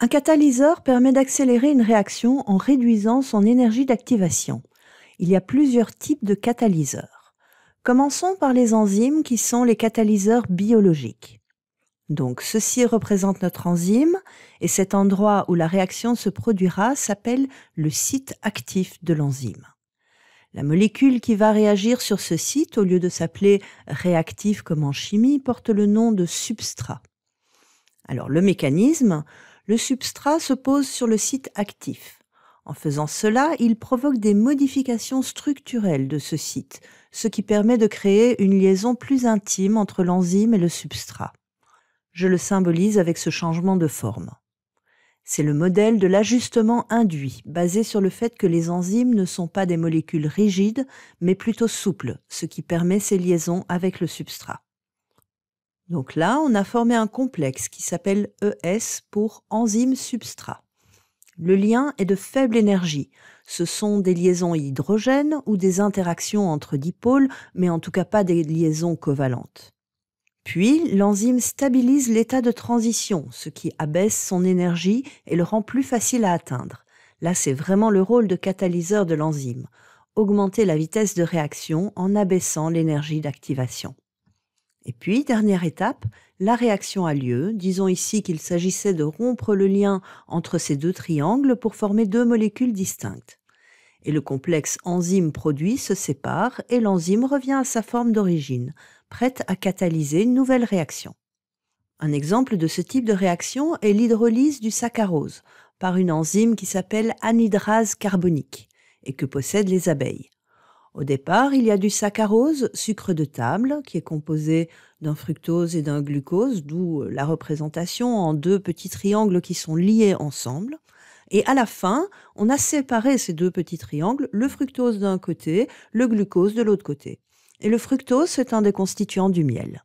Un catalyseur permet d'accélérer une réaction en réduisant son énergie d'activation. Il y a plusieurs types de catalyseurs. Commençons par les enzymes qui sont les catalyseurs biologiques. Donc ceci représente notre enzyme et cet endroit où la réaction se produira s'appelle le site actif de l'enzyme. La molécule qui va réagir sur ce site, au lieu de s'appeler réactif comme en chimie, porte le nom de substrat. Alors le mécanisme, le substrat se pose sur le site actif. En faisant cela, il provoque des modifications structurelles de ce site, ce qui permet de créer une liaison plus intime entre l'enzyme et le substrat. Je le symbolise avec ce changement de forme. C'est le modèle de l'ajustement induit, basé sur le fait que les enzymes ne sont pas des molécules rigides, mais plutôt souples, ce qui permet ces liaisons avec le substrat. Donc là, on a formé un complexe qui s'appelle ES pour enzyme substrat. Le lien est de faible énergie. Ce sont des liaisons hydrogènes ou des interactions entre dipôles, mais en tout cas pas des liaisons covalentes. Puis, l'enzyme stabilise l'état de transition, ce qui abaisse son énergie et le rend plus facile à atteindre. Là, c'est vraiment le rôle de catalyseur de l'enzyme, augmenter la vitesse de réaction en abaissant l'énergie d'activation. Et puis, dernière étape, la réaction a lieu. Disons ici qu'il s'agissait de rompre le lien entre ces deux triangles pour former deux molécules distinctes. Et le complexe enzyme-produit se sépare et l'enzyme revient à sa forme d'origine, prête à catalyser une nouvelle réaction. Un exemple de ce type de réaction est l'hydrolyse du saccharose par une enzyme qui s'appelle anhydrase carbonique et que possèdent les abeilles. Au départ, il y a du saccharose, sucre de table, qui est composé d'un fructose et d'un glucose, d'où euh, la représentation en deux petits triangles qui sont liés ensemble. Et à la fin, on a séparé ces deux petits triangles, le fructose d'un côté, le glucose de l'autre côté. Et le fructose, c'est un des constituants du miel.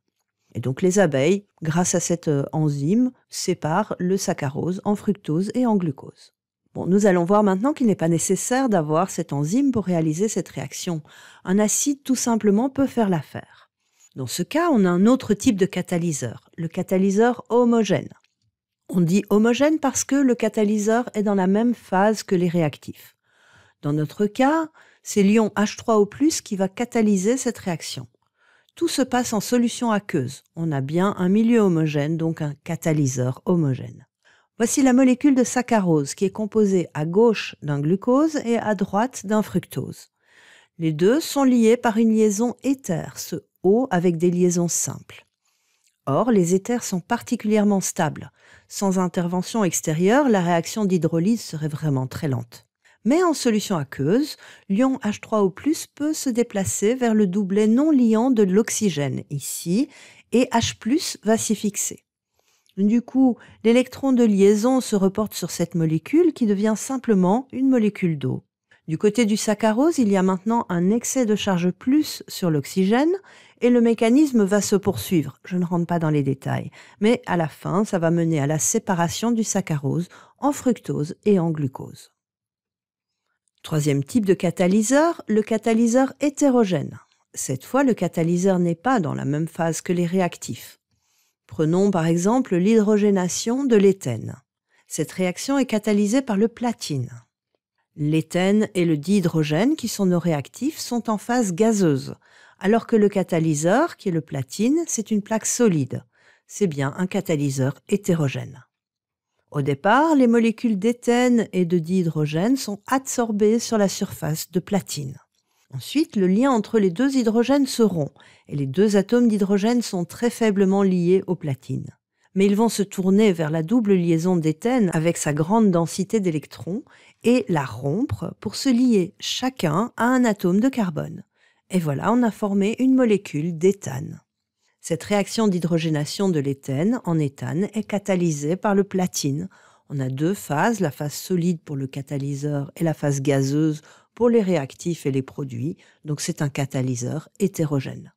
Et donc les abeilles, grâce à cette euh, enzyme, séparent le saccharose en fructose et en glucose nous allons voir maintenant qu'il n'est pas nécessaire d'avoir cette enzyme pour réaliser cette réaction. Un acide tout simplement peut faire l'affaire. Dans ce cas, on a un autre type de catalyseur, le catalyseur homogène. On dit homogène parce que le catalyseur est dans la même phase que les réactifs. Dans notre cas, c'est l'ion H3O+, qui va catalyser cette réaction. Tout se passe en solution aqueuse. On a bien un milieu homogène, donc un catalyseur homogène. Voici la molécule de saccharose qui est composée à gauche d'un glucose et à droite d'un fructose. Les deux sont liés par une liaison éther, ce O avec des liaisons simples. Or, les éthers sont particulièrement stables. Sans intervention extérieure, la réaction d'hydrolyse serait vraiment très lente. Mais en solution aqueuse, l'ion H3O+, peut se déplacer vers le doublet non liant de l'oxygène ici, et H+ va s'y fixer. Du coup, l'électron de liaison se reporte sur cette molécule qui devient simplement une molécule d'eau. Du côté du saccharose, il y a maintenant un excès de charge plus sur l'oxygène et le mécanisme va se poursuivre. Je ne rentre pas dans les détails, mais à la fin, ça va mener à la séparation du saccharose en fructose et en glucose. Troisième type de catalyseur, le catalyseur hétérogène. Cette fois, le catalyseur n'est pas dans la même phase que les réactifs. Prenons par exemple l'hydrogénation de l'éthène. Cette réaction est catalysée par le platine. L'éthène et le dihydrogène, qui sont nos réactifs, sont en phase gazeuse, alors que le catalyseur, qui est le platine, c'est une plaque solide. C'est bien un catalyseur hétérogène. Au départ, les molécules d'éthène et de dihydrogène sont adsorbées sur la surface de platine. Ensuite, le lien entre les deux hydrogènes se rompt, et les deux atomes d'hydrogène sont très faiblement liés au platine. Mais ils vont se tourner vers la double liaison d'éthène avec sa grande densité d'électrons et la rompre pour se lier chacun à un atome de carbone. Et voilà, on a formé une molécule d'éthane. Cette réaction d'hydrogénation de l'éthène en éthane est catalysée par le platine on a deux phases, la phase solide pour le catalyseur et la phase gazeuse pour les réactifs et les produits. Donc c'est un catalyseur hétérogène.